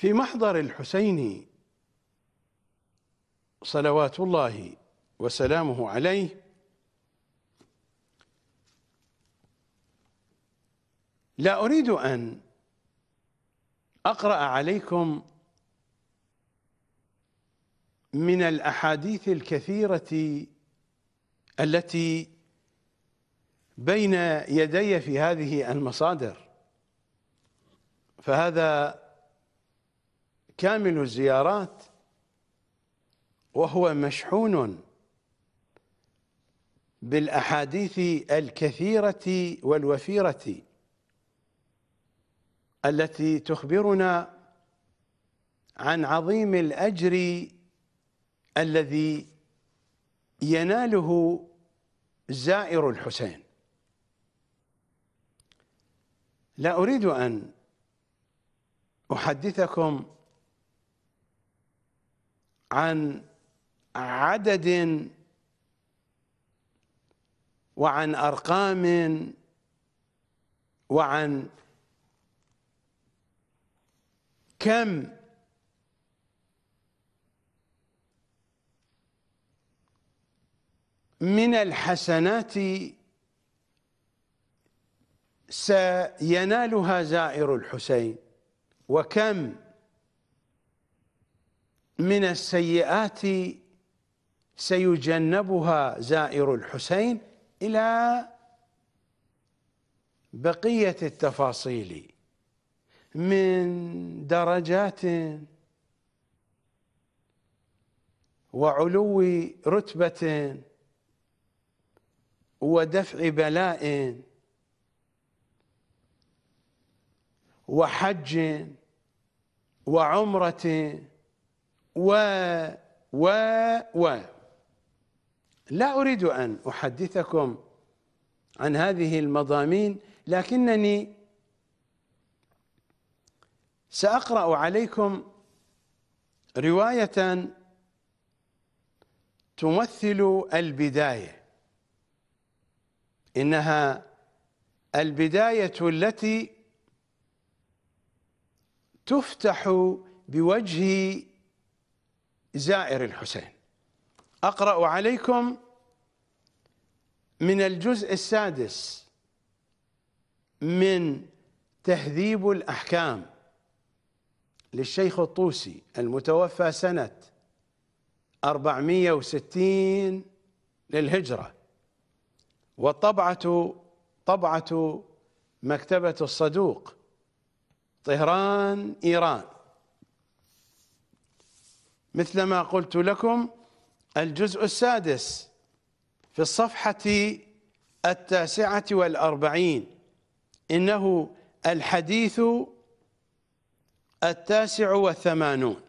في محضر الحسين صلوات الله وسلامه عليه لا أريد أن أقرأ عليكم من الأحاديث الكثيرة التي بين يدي في هذه المصادر فهذا كامل الزيارات وهو مشحون بالأحاديث الكثيرة والوفيرة التي تخبرنا عن عظيم الأجر الذي يناله زائر الحسين لا أريد أن أحدثكم عن عدد وعن ارقام وعن كم من الحسنات سينالها زائر الحسين وكم من السيئات سيجنبها زائر الحسين إلى بقية التفاصيل من درجات وعلو رتبة ودفع بلاء وحج وعمرة و و و لا أريد أن أحدثكم عن هذه المضامين لكنني سأقرأ عليكم رواية تمثل البداية إنها البداية التي تفتح بوجه زائر الحسين أقرأ عليكم من الجزء السادس من تهذيب الأحكام للشيخ الطوسي المتوفى سنة 460 للهجرة والطبعة طبعة مكتبة الصدوق طهران إيران مثل ما قلت لكم الجزء السادس في الصفحة التاسعة والأربعين إنه الحديث التاسع والثمانون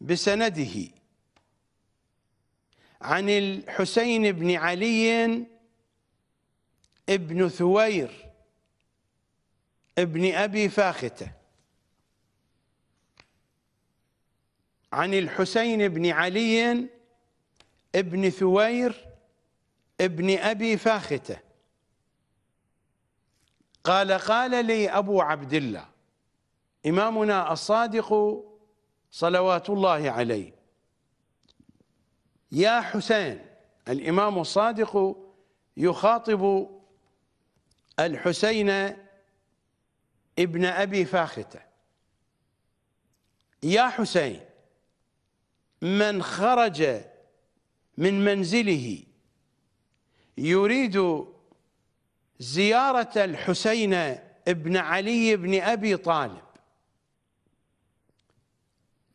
بسنده عن الحسين بن علي ابن ثوير ابن أبي فاختة عن الحسين بن علي بن ثوير بن أبي فاختة قال قال لي أبو عبد الله إمامنا الصادق صلوات الله عليه يا حسين الإمام الصادق يخاطب الحسين ابن أبي فاختة يا حسين من خرج من منزله يريد زيارة الحسين ابن علي بن أبي طالب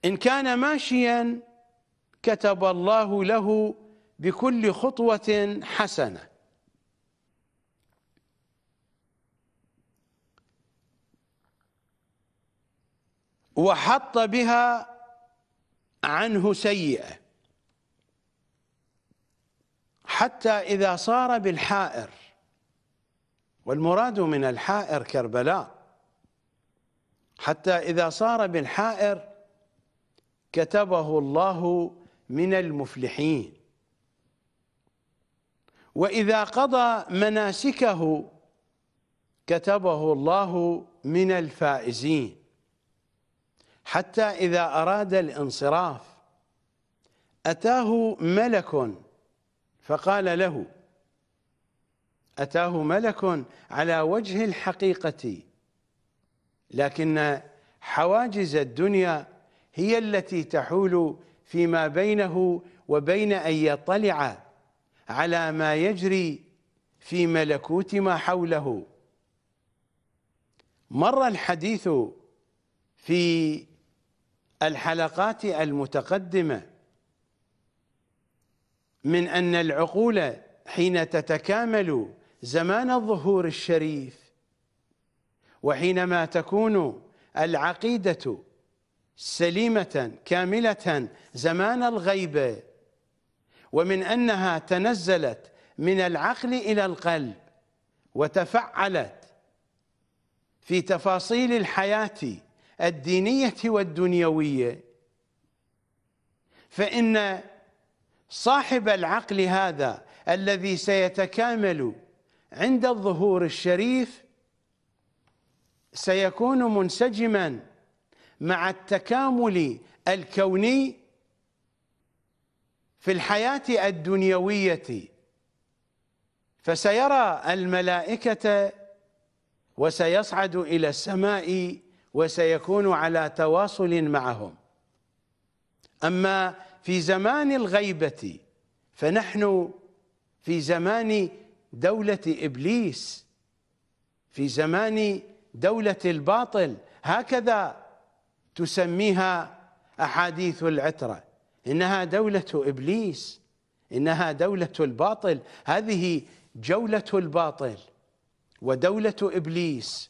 إن كان ماشيا كتب الله له بكل خطوة حسنة وحط بها عنه سيئة حتى إذا صار بالحائر والمراد من الحائر كربلاء حتى إذا صار بالحائر كتبه الله من المفلحين وإذا قضى مناسكه كتبه الله من الفائزين حتى إذا أراد الانصراف أتاه ملك فقال له أتاه ملك على وجه الحقيقة لكن حواجز الدنيا هي التي تحول فيما بينه وبين أن يطلع على ما يجري في ملكوت ما حوله مر الحديث في الحلقات المتقدمة من أن العقول حين تتكامل زمان الظهور الشريف وحينما تكون العقيدة سليمة كاملة زمان الغيبة ومن أنها تنزلت من العقل إلى القلب وتفعلت في تفاصيل الحياه الدينية والدنيوية فإن صاحب العقل هذا الذي سيتكامل عند الظهور الشريف سيكون منسجما مع التكامل الكوني في الحياة الدنيوية فسيرى الملائكة وسيصعد إلى السماء وسيكون على تواصل معهم أما في زمان الغيبة فنحن في زمان دولة إبليس في زمان دولة الباطل هكذا تسميها أحاديث العترة إنها دولة إبليس إنها دولة الباطل هذه جولة الباطل ودولة إبليس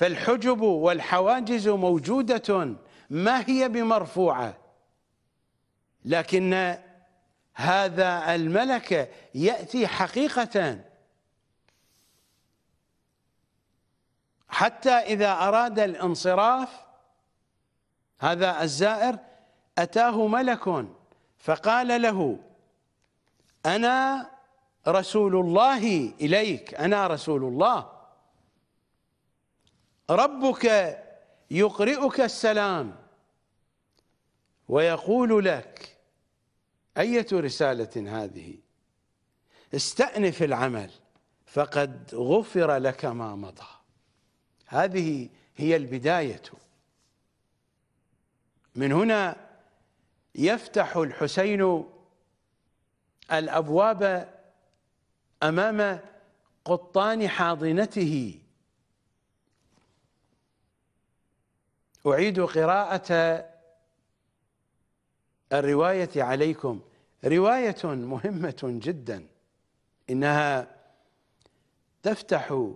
فالحجب والحواجز موجودة ما هي بمرفوعة لكن هذا الملك يأتي حقيقة حتى إذا أراد الانصراف هذا الزائر أتاه ملك فقال له أنا رسول الله إليك أنا رسول الله ربك يقرئك السلام ويقول لك أية رسالة هذه استأنف العمل فقد غفر لك ما مضى هذه هي البداية من هنا يفتح الحسين الأبواب أمام قطان حاضنته أعيد قراءة الرواية عليكم رواية مهمة جدا إنها تفتح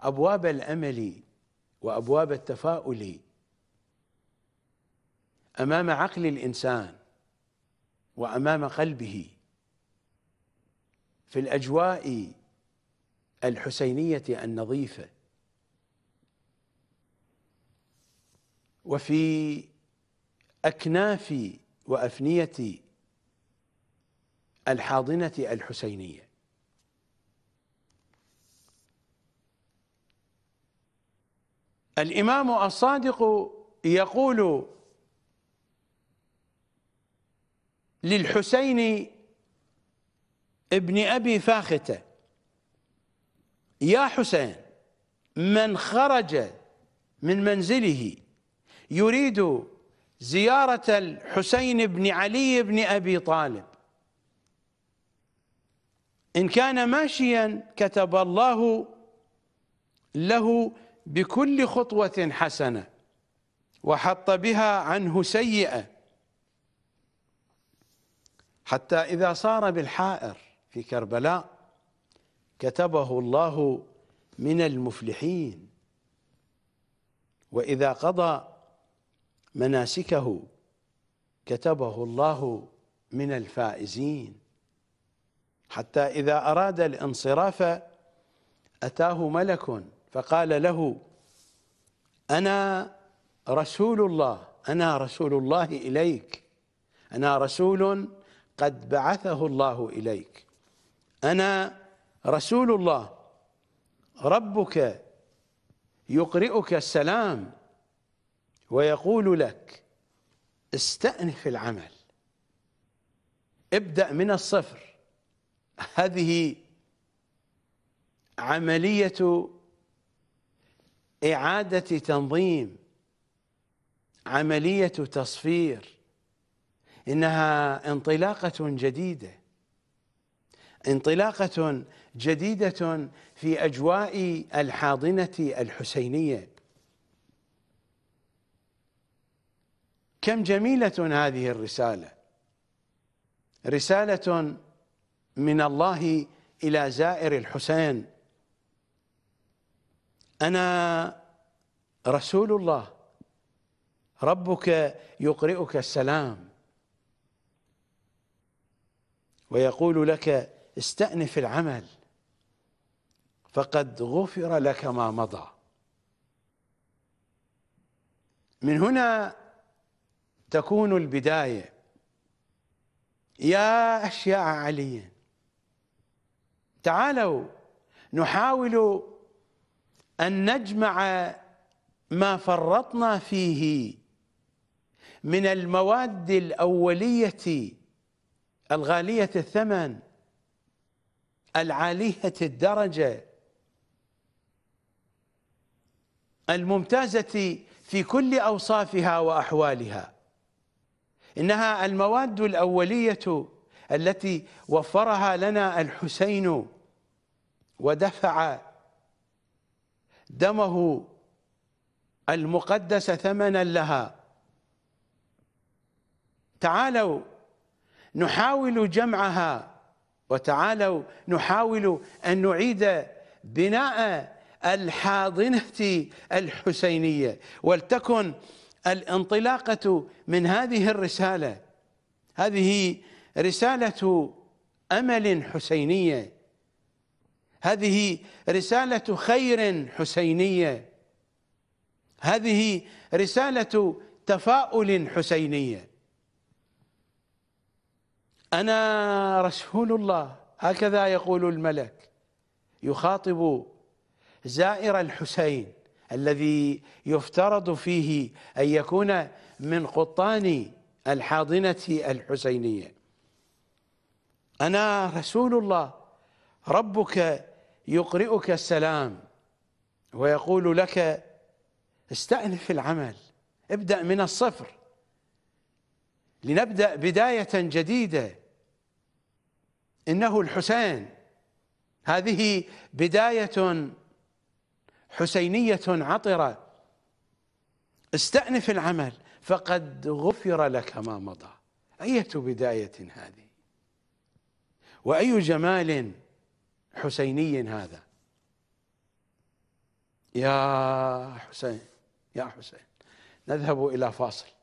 أبواب الأمل وأبواب التفاؤل أمام عقل الإنسان وأمام قلبه في الأجواء الحسينية النظيفة وفي أكناف وأفنية الحاضنة الحسينية الإمام الصادق يقول للحسين ابن أبي فاختة يا حسين من خرج من منزله يريد زيارة الحسين بن علي بن أبي طالب إن كان ماشيا كتب الله له بكل خطوة حسنة وحط بها عنه سيئة حتى إذا صار بالحائر في كربلاء كتبه الله من المفلحين وإذا قضى مناسكه كتبه الله من الفائزين حتى إذا أراد الانصراف أتاه ملك فقال له أنا رسول الله أنا رسول الله إليك أنا رسول قد بعثه الله إليك أنا رسول الله ربك يقرئك السلام ويقول لك استأنف العمل ابدأ من الصفر هذه عملية إعادة تنظيم عملية تصفير إنها انطلاقة جديدة انطلاقة جديدة في أجواء الحاضنة الحسينية كم جميلة هذه الرسالة رسالة من الله إلى زائر الحسين أنا رسول الله ربك يقرئك السلام ويقول لك استأنف العمل فقد غفر لك ما مضى من هنا تكون البداية يا أشياء عليا تعالوا نحاول أن نجمع ما فرطنا فيه من المواد الأولية الغالية الثمن العالية الدرجة الممتازة في كل أوصافها وأحوالها إنها المواد الأولية التي وفرها لنا الحسين ودفع دمه المقدس ثمنا لها تعالوا نحاول جمعها وتعالوا نحاول أن نعيد بناء الحاضنة الحسينية ولتكن الانطلاقة من هذه الرسالة هذه رسالة أمل حسينية هذه رسالة خير حسينية هذه رسالة تفاؤل حسينية أنا رسول الله هكذا يقول الملك يخاطب زائر الحسين الذي يفترض فيه أن يكون من قطان الحاضنة الحسينية أنا رسول الله ربك يقرئك السلام ويقول لك استأنف العمل ابدأ من الصفر لنبدأ بداية جديدة إنه الحسين هذه بداية حسينية عطرة استأنف العمل فقد غفر لك ما مضى أية بداية هذه وأي جمال حسيني هذا يا حسين يا حسين نذهب إلى فاصل